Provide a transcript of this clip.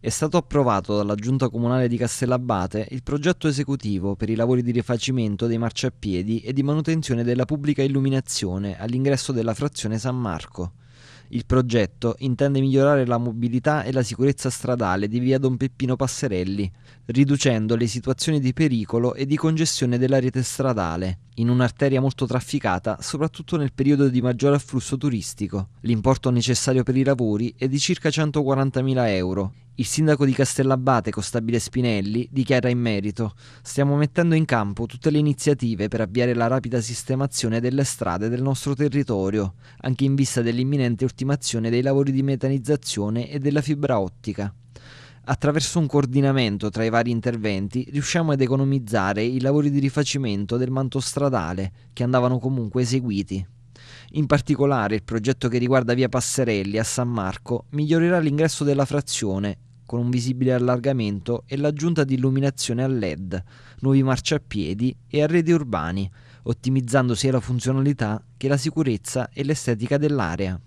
È stato approvato dalla Giunta Comunale di Castellabate il progetto esecutivo per i lavori di rifacimento dei marciapiedi e di manutenzione della pubblica illuminazione all'ingresso della frazione San Marco. Il progetto intende migliorare la mobilità e la sicurezza stradale di via Don Peppino Passerelli, riducendo le situazioni di pericolo e di congestione della rete stradale, in un'arteria molto trafficata, soprattutto nel periodo di maggiore afflusso turistico. L'importo necessario per i lavori è di circa 140.000 euro. Il sindaco di Castellabate, Costabile Spinelli, dichiara in merito: Stiamo mettendo in campo tutte le iniziative per avviare la rapida sistemazione delle strade del nostro territorio, anche in vista dell'imminente ultimazione dei lavori di metanizzazione e della fibra ottica. Attraverso un coordinamento tra i vari interventi riusciamo ad economizzare i lavori di rifacimento del manto stradale che andavano comunque eseguiti. In particolare il progetto che riguarda via Passerelli a San Marco migliorerà l'ingresso della frazione con un visibile allargamento e l'aggiunta di illuminazione a LED, nuovi marciapiedi e arredi urbani, ottimizzando sia la funzionalità che la sicurezza e l'estetica dell'area.